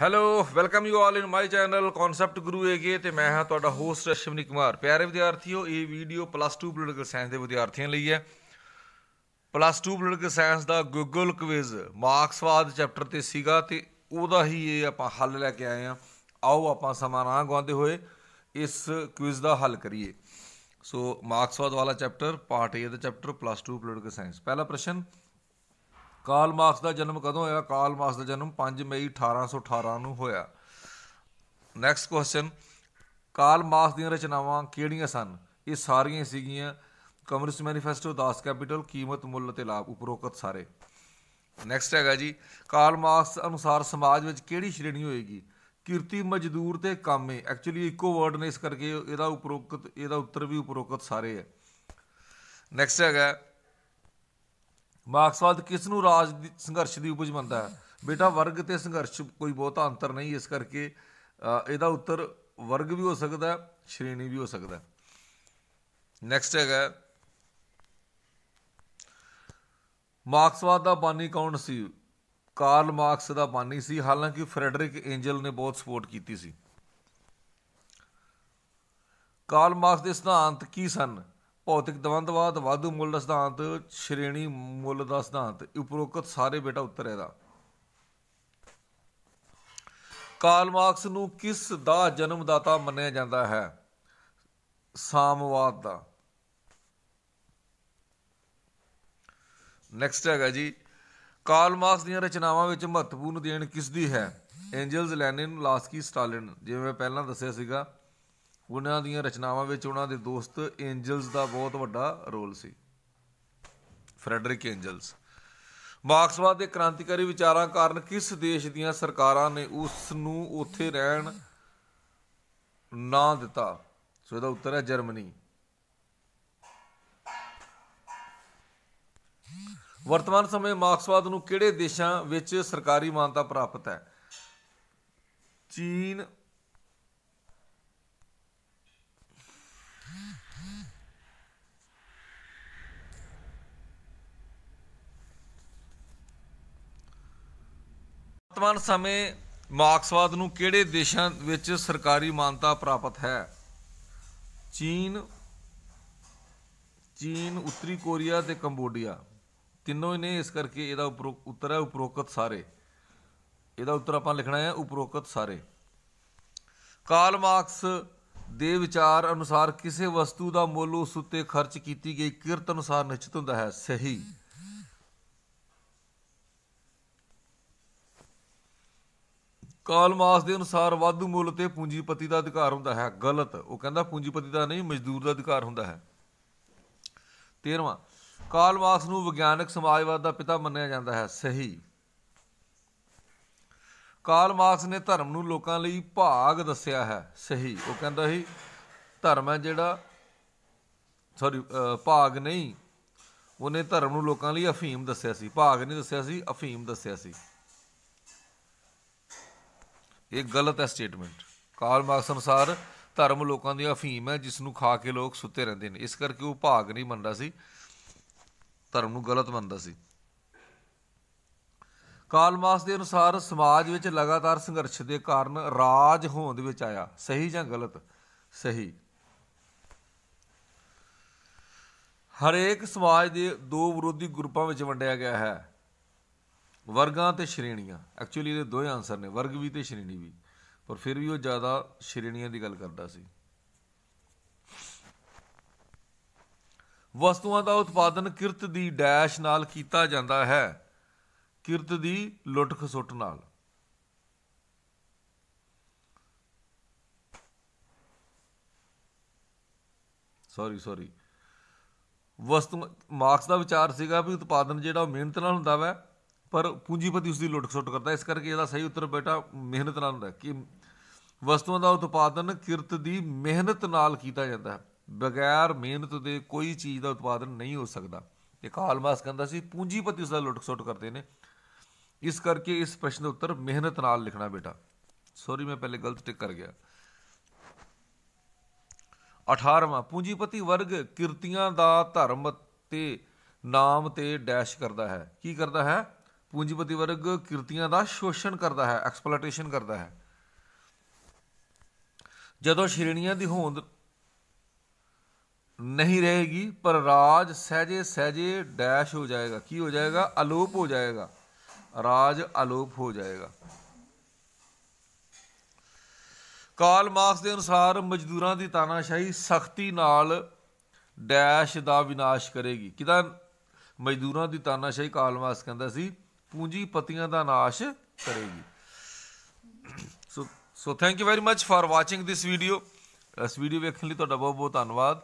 hello welcome you all in my channel concept guru AK ਤੇ ਮੈਂ ਹਾਂ ਤੁਹਾਡਾ ਹੋਸਟ ਅਸ਼ਵਨੀ ਕੁਮਾਰ ਪਿਆਰੇ ਵਿਦਿਆਰਥੀਓ ਇਹ ਵੀਡੀਓ ਪਲੱਸ 2 ਪੋਲੀਟਿਕਲ ਸਾਇੰਸ ਦੇ ਵਿਦਿਆਰਥੀਆਂ ਲਈ ਹੈ ਪਲੱਸ 2 ਪੋਲੀਟਿਕਲ ਸਾਇੰਸ ਦਾ ਗੂਗਲ ਕੁਇਜ਼ ਮਾਰਕਸਵਾਦ ਚੈਪਟਰ ਤੇ ਸੀਗਾ ਤੇ ਉਹਦਾ ਹੀ ਇਹ ਆਪਾਂ ਹੱਲ ਲੈ ਕੇ ਆਏ ਆ ਆਓ ਆਪਾਂ ਸਮਾਂ ਨਾ ਗਵਾਉਂਦੇ ਹੋਏ ਇਸ ਕੁਇਜ਼ ਦਾ ਹੱਲ ਕਰੀਏ ਸੋ ਮਾਰਕਸਵਾਦ ਵਾਲਾ ਚੈਪਟਰ ਪਾਰਟ A ਦਾ ਚੈਪਟਰ ਪਲੱਸ 2 ਪੋਲੀਟਿਕਲ ਸਾਇੰਸ ਪਹਿਲਾ ਪ੍ਰਸ਼ਨ ਕਾਰਲ ਮਾਰਕਸ ਦਾ ਜਨਮ ਕਦੋਂ ਹੋਇਆ ਕਾਰਲ ਮਾਰਕਸ ਦਾ ਜਨਮ 5 ਮਈ 1818 ਨੂੰ ਹੋਇਆ ਨੈਕਸਟ ਕੁਐਸਚਨ ਕਾਰਲ ਮਾਰਕਸ ਦੀਆਂ ਰਚਨਾਵਾਂ ਕਿਹੜੀਆਂ ਸਨ ਇਹ ਸਾਰੀਆਂ ਸੀਗੀਆਂ ਕਮਰਸ ਮੈਨੀਫੈਸਟੋ ਦਾਸ ਕੈਪੀਟਲ ਕੀਮਤ ਮੁੱਲ ਤੇ ਲਾਭ ਉਪਰੋਕਤ ਸਾਰੇ ਨੈਕਸਟ ਹੈਗਾ ਜੀ ਕਾਰਲ ਮਾਰਕਸ ਅਨੁਸਾਰ ਸਮਾਜ ਵਿੱਚ ਕਿਹੜੀ ਸ਼੍ਰੇਣੀ ਹੋਏਗੀ ਕਿਰਤੀ ਮਜ਼ਦੂਰ ਤੇ ਕਾਮੇ ਐਕਚੁਅਲੀ ਇੱਕੋ ਵਰਡ ਨੇ ਇਸ ਕਰਕੇ ਇਹਦਾ ਉਪਰੋਕਤ ਇਹਦਾ ਉੱਤਰ ਵੀ ਉਪਰੋਕਤ ਸਾਰੇ ਹੈ ਨੈਕਸਟ ਹੈਗਾ ਮਾਰਕਸਵਾਦ ਕਿਸ ਨੂੰ ਰਾਜ ਦੀ ਸੰਘਰਸ਼ ਦੀ ਉਪਜ ਮੰਨਦਾ ਹੈ ਬੇਟਾ ਵਰਗ ਤੇ ਸੰਘਰਸ਼ ਕੋਈ ਬਹੁਤਾ ਅੰਤਰ ਨਹੀਂ ਇਸ ਕਰਕੇ ਇਹਦਾ ਉੱਤਰ ਵਰਗ ਵੀ ਹੋ ਸਕਦਾ ਸ਼੍ਰੇਣੀ ਵੀ ਹੋ ਸਕਦਾ ਨੈਕਸਟ ਹੈਗਾ ਮਾਰਕਸਵਾਦ ਦਾ ਬਾਨੀ ਕੌਣ ਸੀ ਕਾਰਲ ਮਾਰਕਸ ਦਾ ਬਾਨੀ ਸੀ ਹਾਲਾਂਕਿ ਫ੍ਰੈਡਰਿਕ ਐਂਜਲ ਨੇ ਬਹੁਤ ਸਪੋਰਟ ਕੀਤੀ ਸੀ ਕਾਰਲ ਮਾਰਕਸ ਦੇ ਸਿਧਾਂਤ ਕੀ ਸਨ ਭੌਤਿਕ ਦਵੰਦਵਾਦ ਵਾਧੂ ਮੁੱਲ ਦਾ ਸਿਧਾਂਤ ਸ਼੍ਰੇਣੀ ਮੁੱਲ ਦਾ ਸਿਧਾਂਤ ਉਪਰੋਕਤ ਸਾਰੇ ਬੇਟਾ ਉੱਤਰ ਹੈ ਦਾ ਕਾਰਲ ਮਾਰਕਸ ਨੂੰ ਕਿਸ ਦਾ ਜਨਮਦਾਤਾ ਮੰਨਿਆ ਜਾਂਦਾ ਹੈ ਸਾਮਵਾਦ ਦਾ ਨੈਕਸਟ ਹੈਗਾ ਜੀ ਕਾਰਲ ਮਾਰਕਸ ਦੀਆਂ ਰਚਨਾਵਾਂ ਵਿੱਚ ਮਹੱਤਵਪੂਰਨ ਦੇਣ ਕਿਸ ਦੀ ਹੈ ਐਂਜਲਸ ਲੈਨਿਨ ਲਾਸਕੀ ਸਟਾਲਿਨ ਜਿਵੇਂ ਮੈਂ ਪਹਿਲਾਂ ਦੱਸਿਆ ਸੀਗਾ ਉਹਨਾਂ ਦੀਆਂ ਰਚਨਾਵਾਂ ਵਿੱਚ ਉਹਨਾਂ ਦੇ ਦੋਸਤ ਐਂਜਲਸ ਦਾ ਬਹੁਤ ਵੱਡਾ ਰੋਲ ਸੀ ਫਰੈਡਰਿਕ ਐਂਜਲਸ ਮਾਰਕਸਵਾਦ ਦੇ ਕ੍ਰਾਂਤੀਕਾਰੀ ਵਿਚਾਰਾਂ ਕਾਰਨ ਕਿਸ ਦੇਸ਼ ਦੀਆਂ ਸਰਕਾਰਾਂ ਨੇ ਉਸ ਨੂੰ ਉੱਥੇ ਰਹਿਣ ਨਾ ਦਿੱਤਾ ਸੋ ਇਹਦਾ ਉੱਤਰ ਹੈ ਜਰਮਨੀ ਵਰਤਮਾਨ ਸਮੇਂ ਮਾਰਕਸਵਾਦ ਨੂੰ ਕਿਹੜੇ ਦੇਸ਼ਾਂ ਵਿੱਚ ਸਰਕਾਰੀ ਮਾਨਤਾ ਪ੍ਰਾਪਤ ਹੈ ਚੀਨ ਵਰਤਮਾਨ ਸਮੇਂ ਮਾਰਕਸਵਾਦ ਨੂੰ ਕਿਹੜੇ ਦੇਸ਼ਾਂ ਵਿੱਚ ਸਰਕਾਰੀ ਮਾਨਤਾ ਪ੍ਰਾਪਤ ਹੈ ਚੀਨ ਚੀਨ ਉੱਤਰੀ ਕੋਰੀਆ ਤੇ ਕੰਬੋਡੀਆ ਤਿੰਨੋਂ ਨੇ ਇਸ ਕਰਕੇ ਇਹਦਾ ਉੱਤਰ ਹੈ ਉਪਰੋਕਤ ਸਾਰੇ ਇਹਦਾ ਉੱਤਰ ਆਪਾਂ ਲਿਖਣਾ ਹੈ ਉਪਰੋਕਤ ਸਾਰੇ ਕਾਲ ਮਾਰਕਸ ਦੇ ਵਿਚਾਰ ਅਨੁਸਾਰ ਕਿਸੇ ਵਸਤੂ ਦਾ ਮੁੱਲ ਉਸ ਉੱਤੇ ਖਰਚ ਕੀਤੀ ਗਈ ਕਿਰਤ ਅਨੁਸਾਰ ਨਿਸ਼ਚਿਤ ਹੁੰਦਾ ਹੈ ਸਹੀ ਕਾਲ ਮਾਸ ਦੇ ਅਨੁਸਾਰ ਵਾਧੂ ਮੁੱਲ ਤੇ ਪੂੰਜੀਪਤੀ ਦਾ ਅਧਿਕਾਰ ਹੁੰਦਾ ਹੈ ਗਲਤ ਉਹ ਕਹਿੰਦਾ ਪੂੰਜੀਪਤੀ ਦਾ ਨਹੀਂ ਮਜ਼ਦੂਰ ਦਾ ਅਧਿਕਾਰ ਹੁੰਦਾ ਹੈ 13ਵਾਂ ਕਾਲ ਮਾਸ ਨੂੰ ਵਿਗਿਆਨਕ ਸਮਾਜਵਾਦ ਦਾ ਪਿਤਾ ਮੰਨਿਆ ਜਾਂਦਾ ਹੈ ਸਹੀ ਕਾਲ ਮਾਸ ਨੇ ਧਰਮ ਨੂੰ ਲੋਕਾਂ ਲਈ ਭਾਗ ਦੱਸਿਆ ਹੈ ਸਹੀ ਉਹ ਕਹਿੰਦਾ ਸੀ ਧਰਮ ਹੈ ਜਿਹੜਾ ਸੌਰੀ ਭਾਗ ਨਹੀਂ ਉਹਨੇ ਧਰਮ ਨੂੰ ਲੋਕਾਂ ਲਈ ਅਫੀਮ ਦੱਸਿਆ ਸੀ ਭਾਗ ਨਹੀਂ ਦੱਸਿਆ ਸੀ ਅਫੀਮ ਦੱਸਿਆ ਸੀ ਇਹ ਗਲਤ ਹੈ ਸਟੇਟਮੈਂਟ ਕਾਰਲ ਮਾਰਕਸ ਅਨੁਸਾਰ ਧਰਮ ਲੋਕਾਂ ਦੀ ਅਫੀਮ ਹੈ ਜਿਸ ਨੂੰ ਖਾ ਕੇ ਲੋਕ ਸੁੱਤੇ ਰਹਿੰਦੇ ਨੇ ਇਸ ਕਰਕੇ ਉਹ ਭਾਗ ਨਹੀਂ ਮੰਨਦਾ ਸੀ ਧਰਮ ਨੂੰ ਗਲਤ ਮੰਨਦਾ ਸੀ ਕਾਰਲ ਮਾਰਕਸ ਦੇ ਅਨੁਸਾਰ ਸਮਾਜ ਵਿੱਚ ਲਗਾਤਾਰ ਸੰਘਰਸ਼ ਦੇ ਕਾਰਨ ਰਾਜ ਹੋਂਦ ਵਿੱਚ ਆਇਆ ਸਹੀ ਜਾਂ ਗਲਤ ਸਹੀ ਹਰੇਕ ਸਮਾਜ ਦੇ ਦੋ ਵਿਰੋਧੀ ਗਰੁੱਪਾਂ ਵਿੱਚ ਵੰਡਿਆ ਗਿਆ ਹੈ ਵਰਗਾਂ ਤੇ ਸ਼੍ਰੇਣੀਆਂ ਐਕਚੁਅਲੀ ਇਹਦੇ ਦੋਵੇਂ ਆਨਸਰ ਨੇ ਵਰਗ ਵੀ ਤੇ ਸ਼੍ਰੇਣੀ ਵੀ ਪਰ ਫਿਰ ਵੀ ਉਹ ਜ਼ਿਆਦਾ ਸ਼੍ਰੇਣੀਆਂ ਦੀ ਗੱਲ ਕਰਦਾ ਸੀ ਵਸਤੂਆਂ ਦਾ ਉਤਪਾਦਨ ਕਿਰਤ ਦੀ ਡੈਸ਼ ਨਾਲ ਕੀਤਾ ਜਾਂਦਾ ਹੈ ਕਿਰਤ ਦੀ ਲੁੱਟ ਖਸੁੱਟ ਨਾਲ ਸੌਰੀ ਸੌਰੀ ਵਸਤੂ ਮਾਰਕਸ ਦਾ ਵਿਚਾਰ ਸੀਗਾ ਵੀ ਉਤਪਾਦਨ ਜਿਹੜਾ ਮਿਹਨਤ ਨਾਲ ਹੁੰਦਾ ਵਾ ਪਰ ਪੂੰਜੀਪਤੀ ਉਸ ਦੀ ਲੁੱਟ-ਖਸੁੱਟ ਕਰਦਾ ਇਸ ਕਰਕੇ ਇਹਦਾ ਸਹੀ ਉੱਤਰ ਬੇਟਾ ਮਿਹਨਤ ਨਾਲ ਹੁੰਦਾ ਕਿ ਵਸਤੂਆਂ ਦਾ ਉਤਪਾਦਨ ਕਿਰਤ ਦੀ ਮਿਹਨਤ ਨਾਲ ਕੀਤਾ ਜਾਂਦਾ ਹੈ ਬਗੈਰ ਮਿਹਨਤ ਦੇ ਕੋਈ ਚੀਜ਼ ਦਾ ਉਤਪਾਦਨ ਨਹੀਂ ਹੋ ਸਕਦਾ ਤੇ ਕਾਲ ਮਾਸ ਕਹਿੰਦਾ ਸੀ ਪੂੰਜੀਪਤੀ ਉਸ ਦਾ ਲੁੱਟ-ਖਸੁੱਟ ਕਰਦੇ ਨੇ ਇਸ ਕਰਕੇ ਇਸ ਪ੍ਰਸ਼ਨ ਦਾ ਉੱਤਰ ਮਿਹਨਤ ਨਾਲ ਲਿਖਣਾ ਬੇਟਾ ਸੌਰੀ ਮੈਂ ਪਹਿਲੇ ਗਲਤ ਟਿਕ ਕਰ ਗਿਆ 18ਵਾਂ ਪੂੰਜੀਪਤੀ ਵਰਗ ਕਿਰਤੀਆਂ ਦਾ ਧਰਮ ਤੇ ਨਾਮ ਤੇ ਡੈਸ਼ ਕਰਦਾ ਹੈ ਕੀ ਕਰਦਾ ਹੈ ਪੂੰਜੀਪਤੀ ਵਰਗ ਕਿਰਤੀਆਂ ਦਾ ਸ਼ੋਸ਼ਣ ਕਰਦਾ ਹੈ ਐਕਸਪਲੋਇਟੇਸ਼ਨ ਕਰਦਾ ਹੈ ਜਦੋਂ ਸ਼੍ਰੇਣੀਆਂ ਦੀ ਹੋਂਦ ਨਹੀਂ ਰਹੇਗੀ ਪਰ ਰਾਜ ਸਹਜੇ ਸਹਜੇ ਡੈਸ਼ ਹੋ ਜਾਏਗਾ ਕੀ ਹੋ ਜਾਏਗਾ ਅਲੋਪ ਹੋ ਜਾਏਗਾ ਰਾਜ ਅਲੋਪ ਹੋ ਜਾਏਗਾ ਕਾਲ ਮਾਰਕਸ ਦੇ ਅਨੁਸਾਰ ਮਜ਼ਦੂਰਾਂ ਦੀ ਤਾਨਾਸ਼ਾਹੀ ਸਖਤੀ ਨਾਲ ਡੈਸ਼ ਦਾ ਵਿਨਾਸ਼ ਕਰੇਗੀ ਕਿਦਾਂ ਮਜ਼ਦੂਰਾਂ ਦੀ ਤਾਨਾਸ਼ਾਹੀ ਕਾਲ ਮਾਰਕਸ ਕਹਿੰਦਾ ਸੀ ਪੂੰਜੀਪਤੀਆਂ ਦਾ ਨਾਸ਼ ਕਰੇਗੀ so so thank you very much for watching this video ਇਸ ਵੀਡੀਓ ਵੇਖਣ ਲਈ ਤੁਹਾਡਾ ਬਹੁਤ ਬਹੁਤ ਧੰਨਵਾਦ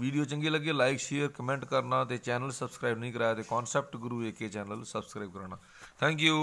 ਵੀਡੀਓ ਚੰਗੀ ਲੱਗੇ ਲਾਈਕ ਸ਼ੇਅਰ ਕਮੈਂਟ ਕਰਨਾ ਤੇ ਚੈਨਲ ਸਬਸਕ੍ਰਾਈਬ ਨਹੀਂ ਕਰਾਇਆ ਤੇ concept guru AK channel subscribe ਕਰਨਾ ਥੈਂਕ ਯੂ